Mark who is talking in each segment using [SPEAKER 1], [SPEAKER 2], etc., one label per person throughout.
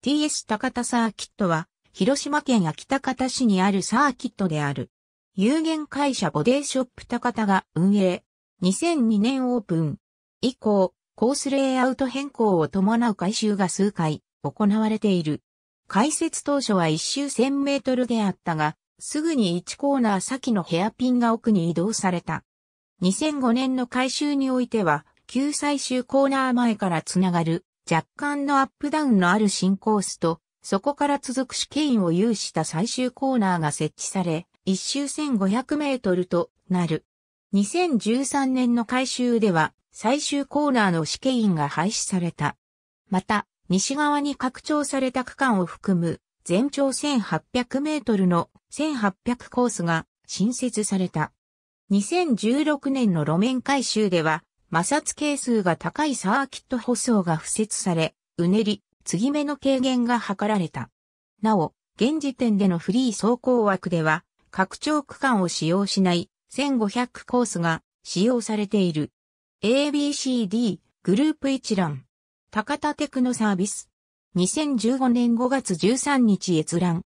[SPEAKER 1] TS 高田サーキットは、広島県秋高田市にあるサーキットである。有限会社ボディショップ高田が運営。2002年オープン。以降、コースレイアウト変更を伴う改修が数回行われている。開設当初は一周1000メートルであったが、すぐに1コーナー先のヘアピンが奥に移動された。2005年の改修においては、旧最終コーナー前からつながる若干のアップダウンのある新コースと、そこから続く試験を有した最終コーナーが設置され、一周1500メートルとなる。2013年の改修では、最終コーナーの試験員が廃止された。また、西側に拡張された区間を含む、全長1800メートルの1800コースが新設された。2016年の路面改修では、摩擦係数が高いサーキット舗装が付設され、うねり、継ぎ目の軽減が図られた。なお、現時点でのフリー走行枠では、拡張区間を使用しない1500コースが使用されている。ABCD グループ一覧。高田テクノサービス。2015年5月13日閲覧。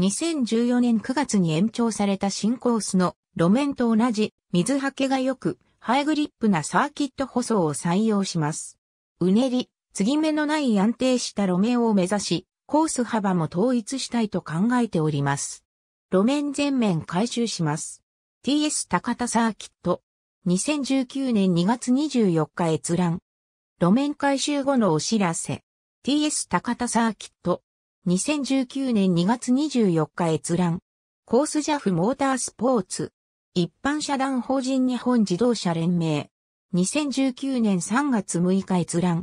[SPEAKER 1] 2014年9月に延長された新コースの路面と同じ水はけが良くハイグリップなサーキット舗装を採用します。うねり、継ぎ目のない安定した路面を目指し、コース幅も統一したいと考えております。路面全面回収します。TS 高田サーキット。2019年2月24日閲覧。路面回収後のお知らせ。TS 高田サーキット。2019年2月24日閲覧。コースジャフモータースポーツ。一般社団法人日本自動車連盟。2019年3月6日閲覧。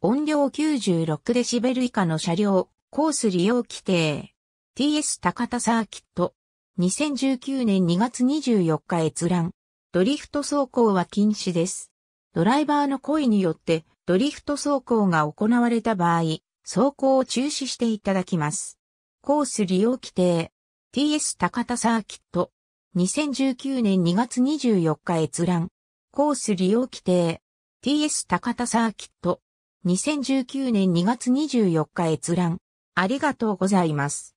[SPEAKER 1] 音量96デシベル以下の車両、コース利用規定。TS 高田サーキット。2019年2月24日閲覧。ドリフト走行は禁止です。ドライバーの故意によってドリフト走行が行われた場合、走行を中止していただきます。コース利用規定。TS 高田サーキット。2019年2月24日閲覧。コース利用規定。TS 高田サーキット。2019年2月24日閲覧。ありがとうございます。